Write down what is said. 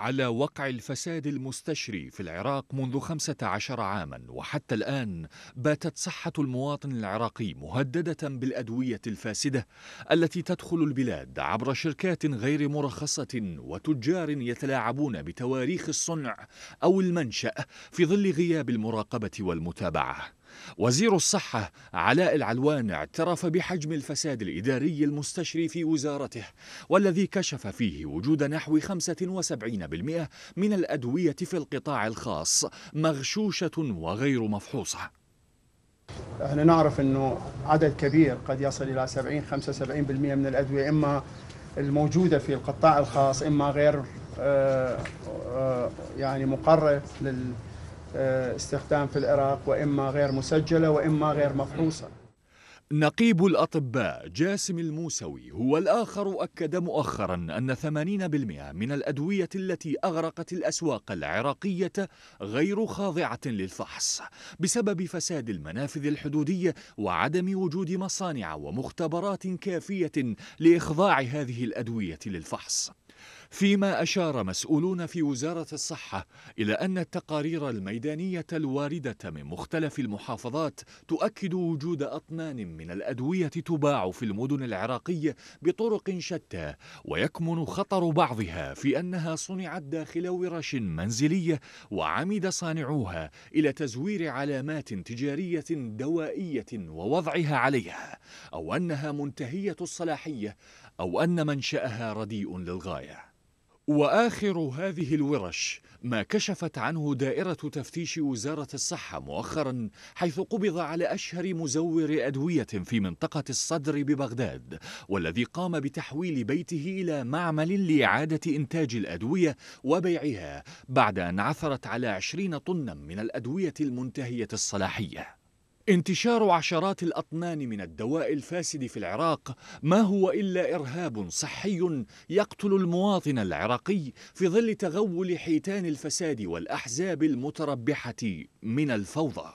على وقع الفساد المستشري في العراق منذ 15 عاما وحتى الآن باتت صحة المواطن العراقي مهددة بالأدوية الفاسدة التي تدخل البلاد عبر شركات غير مرخصة وتجار يتلاعبون بتواريخ الصنع أو المنشأ في ظل غياب المراقبة والمتابعة وزير الصحة علاء العلوان اعترف بحجم الفساد الإداري المستشري في وزارته والذي كشف فيه وجود نحو 75% من الأدوية في القطاع الخاص مغشوشة وغير مفحوصة احنا نعرف انه عدد كبير قد يصل الى 70 75% من الادويه اما الموجوده في القطاع الخاص اما غير آه، آه، يعني مقرر لل آه، استخدام في العراق واما غير مسجله واما غير مفحوصه. نقيب الأطباء جاسم الموسوي هو الآخر أكد مؤخرا أن 80% من الأدوية التي أغرقت الأسواق العراقية غير خاضعة للفحص بسبب فساد المنافذ الحدودية وعدم وجود مصانع ومختبرات كافية لإخضاع هذه الأدوية للفحص فيما أشار مسؤولون في وزارة الصحة إلى أن التقارير الميدانية الواردة من مختلف المحافظات تؤكد وجود أطنان من الأدوية تباع في المدن العراقية بطرق شتى ويكمن خطر بعضها في أنها صنعت داخل ورش منزلية وعمد صانعوها إلى تزوير علامات تجارية دوائية ووضعها عليها أو أنها منتهية الصلاحية أو أن منشأها رديء للغاية واخر هذه الورش ما كشفت عنه دائره تفتيش وزاره الصحه مؤخرا حيث قبض على اشهر مزور ادويه في منطقه الصدر ببغداد والذي قام بتحويل بيته الى معمل لاعاده انتاج الادويه وبيعها بعد ان عثرت على 20 طنا من الادويه المنتهيه الصلاحيه انتشار عشرات الأطنان من الدواء الفاسد في العراق ما هو إلا إرهاب صحي يقتل المواطن العراقي في ظل تغول حيتان الفساد والأحزاب المتربحة من الفوضى